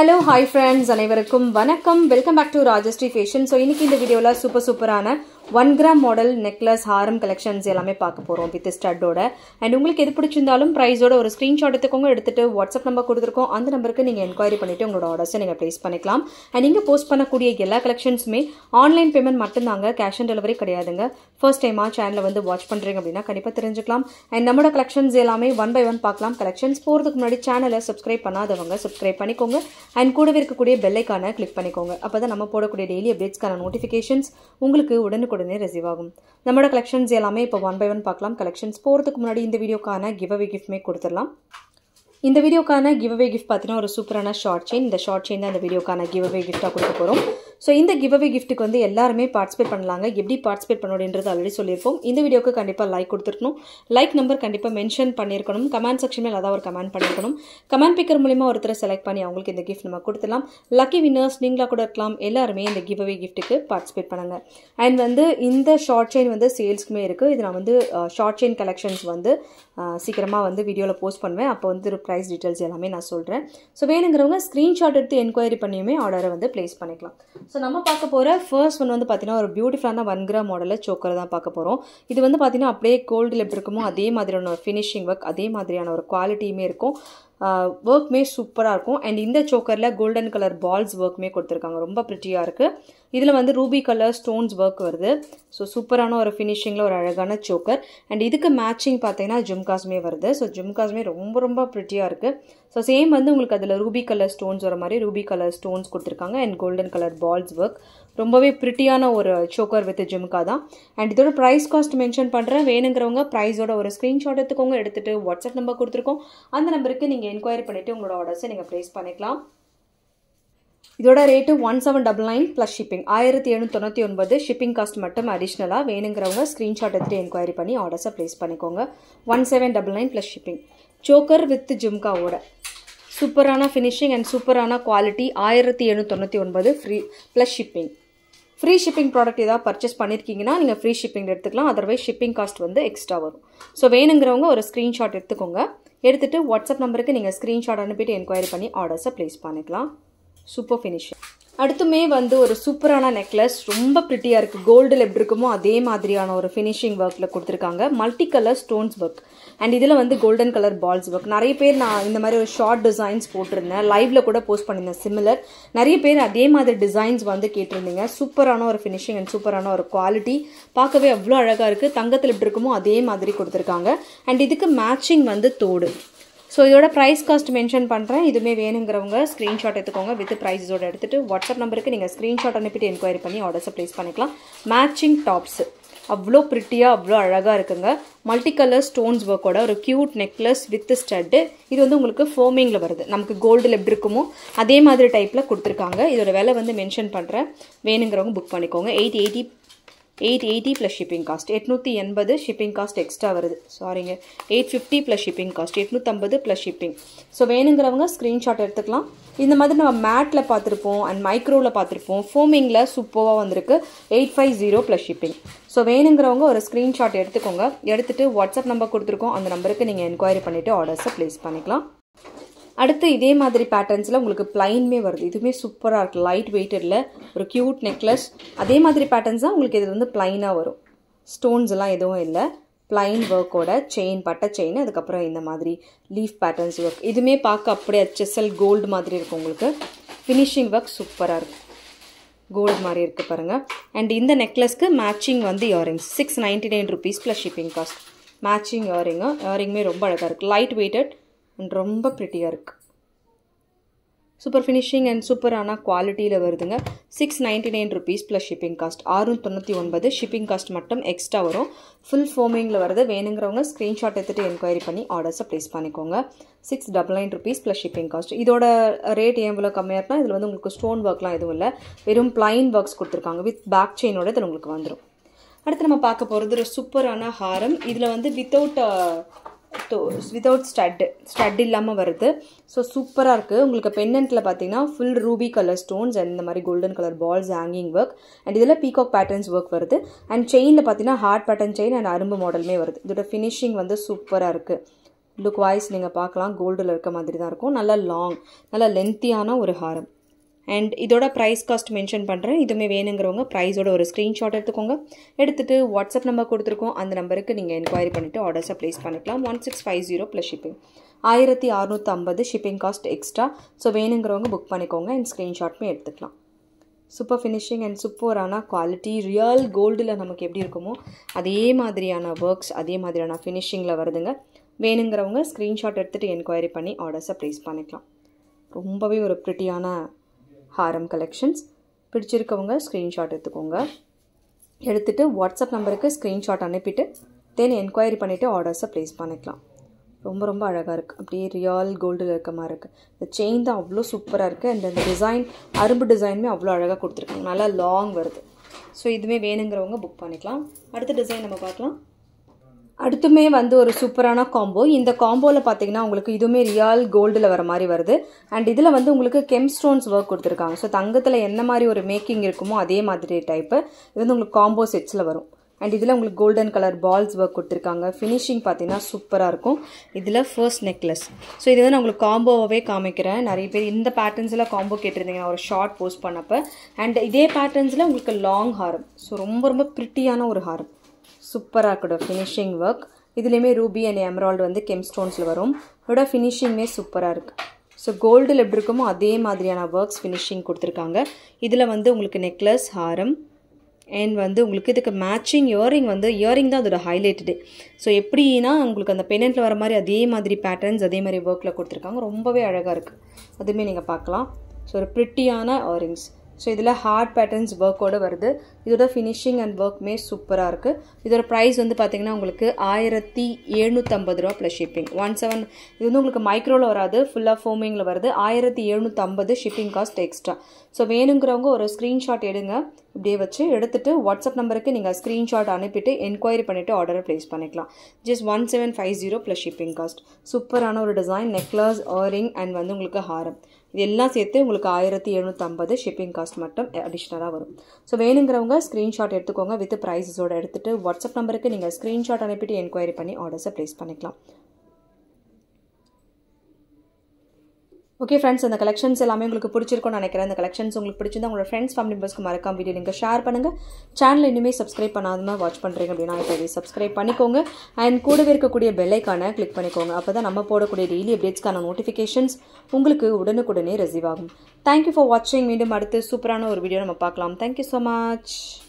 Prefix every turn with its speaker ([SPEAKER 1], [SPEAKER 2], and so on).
[SPEAKER 1] hello hi friends அனைவருக்கும் வணக்கம் welcome back to Rajasree fashion so இன்னைக்கு இந்த வீடியோவில் சூப்பர் சூப்பரான ஒன் கிராம் மாடல் நெக்லஸ் ஹாரம் கலெக்ஷன்ஸ் எல்லாமே பார்க்க போகிறோம் வித் ஸ்டட்டோட அண்ட் உங்களுக்கு எது பிடிச்சிருந்தாலும் ப்ரைஸோட ஒரு ஸ்க்ரீன்ஷாட் எடுத்துக்கோங்க எடுத்துகிட்டு வாட்ஸ்அப் நம்பர் கொடுத்துருக்கோம் அந்த நம்பருக்கு நீங்கள் என்கொயரி பண்ணிவிட்டு உங்களோட ஆர்டர்ஸை நீங்கள் ப்ளேஸ் பண்ணிக்கலாம் அண்ட் இங்கே போஸ்ட் பண்ணக்கூடிய எல்லா கலெக்ஷன்ஸுமே ஆன்லைன் பேமெண்ட் மட்டும்தாங்க கேஷ் ஆன் டெலிவரி கிடையாதுங்க ஃபர்ஸ்ட் டைமாக சேனலில் வந்து வாட்ச் பண்ணுறீங்க அப்படின்னா கண்டிப்பாக தெரிஞ்சுக்கலாம் அண்ட் நம்மளோட கலெக்ஷன்ஸ் எல்லாமே ஒன் பை ஒன் பார்க்கலாம் கலெக்ஷன்ஸ் போகிறதுக்கு முன்னாடி சேனலை சப்ஸ்கிரைப் பண்ணாதவங்க சப்ஸ்கிரைப் பண்ணிக்கோங்க அண்ட் கூடவே இருக்கக்கூடிய பெல்லைக்கான கிளிக் பண்ணிக்கோங்க அப்போ தான் நம்ம போடக்கூடிய டெய்லி அப்டேட்ஸ்க்கான நோட்டிஃபிகேஷன்ஸ் உங்களுக்கு உடனுக்கு உடனே ரிசீவ் ஆகும் நம்மளோட கலெக்ஷன்ஸ் எல்லாமே இப்போ ஒன் பை ஒன் பார்க்கலாம் கலெக்ஷன்ஸ் போகிறதுக்கு முன்னாடி இந்த வீடியோக்கான கிவ் அவே கிஃப்ட்மே கொடுத்துடலாம் இந்த வீடியோக்கான கிவ் அவே கிஃப்ட் பார்த்தீங்கன்னா ஒரு சூப்பரான ஷார்ட் செயின் இந்த ஷார்ட் செயின் தான் இந்த வீடியோக்கான கிவ் அவே கிஃப்ட்டாக கொடுக்க போகிறோம் ஸோ இந்த கிவ் அவே கிஃப்ட்டுக்கு வந்து எல்லாருமே பார்ட்டிசிபேட் பண்ணலாங்க எப்படி பார்ட்டிசிபேட் பண்ணணுன்றது ஆல்ரெடி சொல்லியிருப்போம் இந்த வீடியோக்கு கண்டிப்பாக லைக் கொடுத்துருக்கணும் லைக் நம்பர் கண்டிப்பாக மென்ஷன் பண்ணியிருக்கணும் கமெண்ட் செக்ஷனில் அதாவது ஒரு கமெண்ட் பண்ணியிருக்கணும் கமெண்ட் பிக்கர் மூலிமா ஒருத்தரை செலக்ட் பண்ணி அவங்களுக்கு இந்த கிஃப்ட் நம்ம கொடுத்துலாம் லக்கி வின்னர்ஸ் நீங்களாக கூட இருக்கலாம் எல்லாருமே இந்த கிவ் கிஃப்ட்டுக்கு பார்ட்டிசிபேட் பண்ணுங்கள் அண்ட் வந்து இந்த ஷார்ட் செயின் வந்து சேல்ஸ்க்குமே இருக்குது இது நான் வந்து ஷார்ட் செயின் கலெக்ஷன்ஸ் வந்து சீக்கிரமாக வந்து வீடியோவில் போஸ்ட் பண்ணுவேன் அப்போ வந்து ப்ரைஸ் டீட்டெயில்ஸ் எல்லாமே நான் சொல்கிறேன் ஸோ வேணுங்கிறவங்க ஸ்க்ரீன்ஷாட் எடுத்து என்கொயரி பண்ணியுமே ஆர்டரை வந்து ப்ளேஸ் பண்ணிக்கலாம் ஸோ நம்ம பார்க்க போகிற ஃபர்ஸ்ட் ஒன் வந்து பார்த்திங்கன்னா ஒரு பியூட்டிஃபுல்லான ஒன் கிராம் மாடலில் சோக்கரை தான் பார்க்க போகிறோம் இது வந்து பார்த்திங்கன்னா அப்படியே கோல்டில் எப்படி இருக்குமோ அதே மாதிரியான ஒரு ஃபினிஷிங் ஒர்க் அதே மாதிரியான ஒரு குவாலிட்டியுமே இருக்கும் ஒர்க்குமே சூப்பராக இருக்கும் அண்ட் இந்த சோக்கரில் கோல்டன் கலர் பால்ஸ் ஒர்க்குமே கொடுத்துருக்காங்க ரொம்ப ப்ரிட்டியாக இருக்குது இதில் வந்து ரூபி கலர் ஸ்டோன்ஸ் ஒர்க் வருது ஸோ சூப்பரான ஒரு ஃபினிஷிங்கில் ஒரு அழகான சோக்கர் அண்ட் இதுக்கு மேட்சிங் பார்த்தீங்கன்னா ஜிம்காஸ்மே வருது ஸோ ஜிம்காஸ்மே ரொம்ப ரொம்ப ப்ரிட்டியாக இருக்குது ஸோ சேம் வந்து உங்களுக்கு அதில் ரூபி கலர் ஸ்டோன்ஸ் வர மாதிரி ரூபி கலர் ஸ்டோன்ஸ் கொடுத்துருக்காங்க and golden colour balls work ரொம்பவே ப்ரிட்டியான ஒரு சோக்கர் வித் ஜிம்கா தான் அண்ட் இதோட ப்ரைஸ் காஸ்ட் மென்ஷன் பண்ணுறேன் வேணுங்கிறவங்க ப்ரைஸோட ஒரு ஸ்க்ரீன்ஷாட் எடுத்துக்கோங்க எடுத்துகிட்டு வாட்ஸ்அப் நம்பர் கொடுத்துருக்கோம் அந்த நம்பருக்கு நீங்கள் என்கொயரி பண்ணிவிட்டு உங்களோட ஆர்டர்ஸை நீங்கள் ப்ளேஸ் பண்ணிக்கலாம் இதோட rate one seven double nine plus shipping ஆயிரத்தி எழுநூற்றி ஒன்பது ஷிப்பிங் காஸ்ட் மட்டும் அடிஷ்னலாக வேணுங்கிறவங்க ஸ்க்ரீன்ஷாட் எடுத்துகிட்டு என்கொயரி பண்ணி ஆர்டர்ஸை ப்ளேஸ் பண்ணிக்கோங்க one seven double nine plus shipping choker with ஜிம்காவோட சூப்பரான ஃபினிஷிங் அண்ட் சூப்பரான குவாலிட்டி ஆயிரத்தி எழுநூற்றி தொண்ணூற்றி ஒன்பது free plus shipping free shipping product ஏதாவது பர்ச்சேஸ் பண்ணியிருக்கீங்கன்னா நீங்கள் ஃப்ரீ ஷிப்பிங் எடுத்துக்கலாம் அதர்வைஸ் ஷிப்பிங் காஸ்ட் வந்து எக்ஸ்ட்ரா வரும் ஸோ வேணுங்கிறவங்க ஒரு ஸ்க்ரீன்ஷாட் எடுத்துக்கோங்க எடுத்துகிட்டு வாட்ஸ்அப் நம்பருக்கு நீங்கள் ஸ்க்ரீன்ஷாட் அனுப்பிட்டு என்கொயரி பண்ணி ஆர்டர்ஸை ப்ளேஸ் பண்ணிக்கலாம் சூப்பர் ஃபினிஷிங் அடுத்துமே வந்து ஒரு சூப்பரான நெக்லஸ் ரொம்ப ப்ரிட்டியாக இருக்குது கோல்டில் எப்படி இருக்குமோ அதே மாதிரியான ஒரு ஃபினிஷிங் ஒர்க்கில் கொடுத்துருக்காங்க multi colour stones work and இதில் வந்து கோல்டன் கலர் பால்ஸ் ஒர்க் நிறைய பேர் நான் இந்த மாதிரி ஒரு ஷார்ட் டிசைன்ஸ் போட்டிருந்தேன் லைவில் கூட போஸ்ட் பண்ணியிருந்தேன் சிமிலர் நிறைய பேர் அதே மாதிரி டிசைன்ஸ் வந்து கேட்டிருந்தீங்க சூப்பரான ஒரு ஃபினிஷிங் அண்ட் சூப்பரான ஒரு குவாலிட்டி பார்க்கவே அவ்வளோ அழகாக இருக்குது தங்கத்தில் எப்படி இருக்குமோ அதே மாதிரி கொடுத்துருக்காங்க அண்ட் இதுக்கு மேட்சிங் வந்து தோடு ஸோ இதோட ப்ரைஸ் காஸ்ட் மென்ஷன் பண்ணுறேன் இதுவுமே வேணுங்கிறவங்க ஸ்க்ரீன்ஷாட் எடுத்துக்கோங்க வித் ப்ரைஸோட எடுத்துகிட்டு வாட்ஸ்அப் நம்பருக்கு நீங்கள் ஸ்க்ரீன்ஷாட் அனுப்பிட்டு என்கொயரி பண்ணி ஆர்டர்ஸை ப்ளேஸ் பண்ணிக்கலாம் மேட்சிங் டாப்ஸ் அவ்வளோ ப்ரிட்டியாக அவ்வளோ அழகாக இருக்குங்க மல்டி கலர் ஸ்டோன்ஸ் ஒர்க்கோட ஒரு க்யூட் நெக்லஸ் வித் ஸ்டட்டு இது வந்து உங்களுக்கு ஃபோமிங்கில் வருது நமக்கு கோல்டில் எப்படி இருக்குமோ அதே மாதிரி டைப்பில் கொடுத்துருக்காங்க இதோட விலை வந்து மென்ஷன் பண்ணுறேன் வேணுங்கிறவங்க புக் பண்ணிக்கோங்க eight eighty eight eighty plus shipping cost எட்நூற்றி எண்பது ஷிப்பிங் காஸ்ட் எக்ஸ்ட்ரா வருது சாரிங்க eight fifty plus shipping cost எட்நூற்றம்பது ப்ளஸ் ஷிப்பிங் ஸோ வேணுங்கிறவங்க ஸ்க்ரீன்ஷாட் எடுத்துக்கலாம் இந்த மாதிரி நம்ம மேட்டில் பார்த்துருப்போம் அண்ட் மைக்ரோவில் பார்த்துருப்போம் ஃபோமிங்கில் சூப்பராக வந்திருக்கு eight five zero plus shipping so வேணுங்கிறவங்க ஒரு ஸ்க்ரீன்ஷாட் எடுத்துக்கோங்க எடுத்துகிட்டு வாட்ஸ்அப் நம்பர் கொடுத்துருக்கோம் அந்த நம்பருக்கு நீங்கள் என்கொயரி பண்ணிவிட்டு ஆர்டர்ஸை ப்ளேஸ் பண்ணிக்கலாம் அடுத்து இதே மாதிரி பேட்டர்ன்ஸில் உங்களுக்கு பிளைன்மே வருது இதுவுமே சூப்பராக இருக்குது லைட் வெயிட்டடில் ஒரு க்யூட் நெக்லஸ் அதே மாதிரி பேட்டர்ன்ஸ் தான் உங்களுக்கு இது வந்து பிளைனாக வரும் ஸ்டோன்ஸ் எல்லாம் எதுவும் இல்லை பிளைன் ஒர்க்கோட செயின் பட்டை செயின் அதுக்கப்புறம் இந்த மாதிரி லீஃப் பேட்டர்ன்ஸ் ஒர்க் இதுவுமே பார்க்க அப்படியே செசல் கோல்டு மாதிரி இருக்கும் உங்களுக்கு ஃபினிஷிங் ஒர்க் சூப்பராக இருக்கும் கோல்டு மாதிரி இருக்குது பாருங்கள் அண்ட் இந்த நெக்லஸ்க்கு மேட்சிங் வந்து earrings six ninety nine rupees plus shipping cost matching earring இயரிங்குமே ரொம்ப அழகாக இருக்குது லைட் வெயிட்டட் அண்ட் ரொம்ப ப்ரிட்டியாக இருக்குது சூப்பர் ஃபினிஷிங் அண்ட் சூப்பரான குவாலிட்டியில் வருதுங்க six ninety nine rupees plus shipping cost ஆறு தொண்ணூற்றி ஒன்பது ஷிப்பிங் காஸ்ட் மட்டும் எக்ஸ்ட்ரா வரும் ஃபுல் ஃபோமிங்கில் வருது வேணுங்கிறவங்க ஸ்க்ரீன்ஷாட் எடுத்துகிட்டு என்கொயரி பண்ணி ஆர்டர்ஸை ப்ளேஸ் பண்ணிக்கோங்க six double nine rupees plus shipping cost இதோட ரேட் ஏன் இவ்வளோ கம்மியாக இருந்தால் இதில் வந்து உங்களுக்கு ஸ்டோன் ஒர்க்லாம் எதுவும் இல்லை வெறும் பிளைன் ஒர்க்ஸ் கொடுத்துருக்காங்க வித் பேக் செயினோட இதில் உங்களுக்கு வந்துடும் அடுத்து நம்ம பார்க்க போகிறது ஒரு சூப்பரான ஹாரம் இதில் வந்து without so without stud stud இல்லாமல் வருது ஸோ சூப்பராக இருக்குது உங்களுக்கு பென்னண்ட்டில் பார்த்தீங்கன்னா full ruby colour stones and இந்த மாதிரி golden colour balls hanging work and இதில் பீகாக் பேட்டர்ன்ஸ் ஒர்க் வருது அண்ட் செயினில் பார்த்தீங்கன்னா ஹார்ட் பேட்டர்ன் செயின் அண்ட் அரும்பு மாடலுமே வருது இதோட ஃபினிஷிங் வந்து சூப்பராக இருக்குது லுக் வாய்ஸ் நீங்கள் பார்க்கலாம் கோல்டில் இருக்க மாதிரி தான் இருக்கும் நல்லா லாங் நல்லா லென்த்தியான ஒரு ஹாரம் அண்ட் இதோட ப்ரைஸ் காஸ்ட் மென்ஷன் பண்ணுறேன் இதுவுமே வேணுங்கிறவங்க ப்ரைஸோட ஒரு ஸ்க்ரீன்ஷாட் எடுத்துக்கோங்க எடுத்துகிட்டு வாட்ஸ்அப் நம்பர் கொடுத்துருக்கோம் அந்த நம்பருக்கு நீங்கள் என்கொயரி பண்ணிவிட்டு ஆர்டர்ஸை ப்ளேஸ் பண்ணிக்கலாம் one six five zero plus shipping ஆயிரத்தி அறுநூற்றம்பது ஷிப்பிங் காஸ்ட் எக்ஸ்ட்ரா ஸோ வேணுங்கிறவங்க புக் பண்ணிக்கோங்க அண்ட் ஸ்க்ரீன்ஷாட்மே எடுத்துக்கலாம் சூப்பர் ஃபினிஷிங் அண்ட் சூப்பரான குவாலிட்டி ரியல் கோல்டில் நமக்கு எப்படி இருக்குமோ அதே மாதிரியான ஒர்க்ஸ் அதே மாதிரியான ஃபினிஷிங்கில் வருதுங்க வேணுங்கிறவங்க ஸ்க்ரீன்ஷாட் எடுத்துகிட்டு என்கொயரி பண்ணி ஆர்டர்ஸை ப்ளேஸ் பண்ணிக்கலாம் ரொம்பவே ஒரு ப்ரிட்டியான ஹாரம் கலெக்ஷன்ஸ் பிடிச்சிருக்கவங்க ஸ்க்ரீன்ஷாட் எடுத்துக்கோங்க எடுத்துகிட்டு வாட்ஸ்அப் நம்பருக்கு ஸ்க்ரீன்ஷாட் அனுப்பிட்டு தென் என்கொயரி பண்ணிவிட்டு ஆர்டர்ஸை ப்ளேஸ் பண்ணிக்கலாம் ரொம்ப ரொம்ப அழகாக இருக்குது அப்படியே ரியல் கோல்டில் இருக்க மாதிரி இருக்குது இந்த செயின் தான் அவ்வளோ சூப்பராக இருக்குது அண்ட் அந்த டிசைன் அரும்பு டிசைனுமே அவ்வளோ அழகாக கொடுத்துருக்காங்க நல்லா லாங் வருது ஸோ இதுவுமே வேணுங்கிறவங்க புக் பண்ணிக்கலாம் அடுத்த டிசைன் நம்ம பார்க்கலாம் அடுத்துமே வந்து ஒரு சூப்பரான காம்போ இந்த காம்போவில் பார்த்தீங்கன்னா உங்களுக்கு இதுவுமே ரியால் கோல்டில் வர மாதிரி வருது அண்ட் இதில் வந்து உங்களுக்கு கெம் ஸ்டோன்ஸ் ஒர்க் கொடுத்துருக்காங்க ஸோ தங்கத்தில் என்ன மாதிரி ஒரு மேக்கிங் இருக்குமோ அதே மாதிரி டைப்பு இது வந்து உங்களுக்கு காம்போ செட்ஸில் வரும் அண்ட் இதில் உங்களுக்கு கோல்டன் கலர் பால்ஸ் ஒர்க் கொடுத்துருக்காங்க ஃபினிஷிங் பார்த்தீங்கன்னா சூப்பராக இருக்கும் இதில் ஃபர்ஸ்ட் நெக்லஸ் ஸோ இது வந்து நான் உங்களுக்கு காம்போவே காமிக்கிறேன் நிறைய பேர் இந்த பேட்டர்ன்ஸில் காம்போ கேட்டிருந்தீங்க ஒரு ஷார்ட் போஸ்ட் பண்ணப்போ அண்ட் இதே பேட்டர்ன்ஸில் உங்களுக்கு லாங் ஹாரம் ஸோ ரொம்ப ரொம்ப ப்ரிட்டியான ஒரு ஹாரம் சூப்பராக இருக்கட்டும் ஃபினிஷிங் ஒர்க் இதுலேயுமே ரூபி அண்ட் எம்ரால்டு வந்து கெம்ஸ்டோன்ஸில் வரும் இதோட ஃபினிஷிங்மே சூப்பராக இருக்குது ஸோ கோல்டில் எப்படி இருக்குமோ அதே மாதிரியான ஒர்க்ஸ் ஃபினிஷிங் கொடுத்துருக்காங்க இதில் வந்து உங்களுக்கு நெக்லஸ் ஹாரம் அண்ட் வந்து உங்களுக்கு இதுக்கு மேட்சிங் இயரிங் வந்து இயரிங் தான் அதோட ஹைலைட்டடு ஸோ எப்படின்னா உங்களுக்கு அந்த பெனண்ட்டில் வர மாதிரி அதே மாதிரி பேட்டர்ன்ஸ் அதே மாதிரி ஒர்க்கில் கொடுத்துருக்காங்க ரொம்பவே அழகாக இருக்குது அதுவுமே நீங்கள் பார்க்கலாம் ஸோ ஒரு ப்ரிட்டியான இயரிங்ஸ் ஸோ இதில் ஹார்ட் பேட்டர்ன்ஸ் ஒர்க்கோடு வருது இதோட ஃபினிஷிங் அண்ட் ஒர்க்குமே சூப்பராக இருக்குது இதோட ப்ரைஸ் வந்து பார்த்திங்கன்னா உங்களுக்கு ஆயிரத்தி எழுநூற்றம்பது ரூபா ப்ளஸ் ஷிப்பிங் ஒன் செவன் இது வந்து உங்களுக்கு மைக்ரோவில் வராது ஃபுல்லாக ஃபோமிங்கில் வருது ஆயிரத்தி எழுநூற்றம்பது ஷிப்பிங் காஸ்ட் எக்ஸ்ட்ரா ஸோ வேணுங்கிறவங்க ஒரு ஸ்க்ரீன்ஷாட் எடுங்க இப்படியே வச்சு எடுத்துகிட்டு வாட்ஸ்அப் நம்பருக்கு நீங்கள் ஸ்க்ரீன்ஷாட் அனுப்பிட்டு என்கொயரி பண்ணிவிட்டு ஆர்டரை ப்ளேஸ் பண்ணிக்கலாம் just one seven five zero plus shipping cost சூப்பரான ஒரு டிசைன் நெக்லஸ் இயரிங் அண்ட் வந்து உங்களுக்கு ஹாரம் இது எல்லாம் சேர்த்து உங்களுக்கு ஆயிரத்தி எழுநூற்றம்பது ஷிப்பிங் காஸ்ட் மட்டும் அடிஷ்னலாக வரும் ஸோ வேணுங்கிறவங்க ஸ்க்ரீன்ஷாட் எடுத்துக்கோங்க வித் ப்ரைஸஸோடு எடுத்துகிட்டு வாட்ஸ்அப் நம்பருக்கு நீங்கள் ஸ்க்ரீன்ஷாட் அனுப்பிட்டு என்கொயரி பண்ணி ஆர்டர்ஸை ப்ளேஸ் பண்ணிக்கலாம் ஓகே ஃப்ரெண்ட்ஸ் அந்த கலெக்ஷன்ஸ் எல்லாமே உங்களுக்கு பிடிச்சிருக்கும்னு நினைக்கிறேன் அந்த கலெக்ஷன்ஸ் உங்களுக்கு பிடிச்சிருந்தா உங்களோட ஃப்ரெண்ட்ஸ் ஃபேமிலி மெம்பர்ஸ்க்கு மறக்காம வீடியோ நீங்கள் ஷேர் பண்ணுங்கள் சேனல் இனிமேல் சப்ஸ்கிரைப் பண்ணாதான் வாட்ச் பண்ணுறீங்க அப்படின்னா இப்போ சப்ஸ்கிரைப் பண்ணிக்கோங்க அண்ட் கூடவே இருக்கக்கூடிய பெல்லைக்கான கிளிக் பண்ணிக்கோங்க அப்போ தான் நம்ம போடக்கூடிய டெய்லி அப்டேட்ஸ்க்கான நோட்டிஃபிகேஷன்ஸ் உங்களுக்கு உடனுக்குடனே ரிசீவ் ஆகும் தேங்க்யூ ஃபார் வாட்சிங் மீண்டும் அடுத்து சூப்பரான ஒரு வீடியோ நம்ம பார்க்கலாம் தேங்க்யூ ஸோ மச்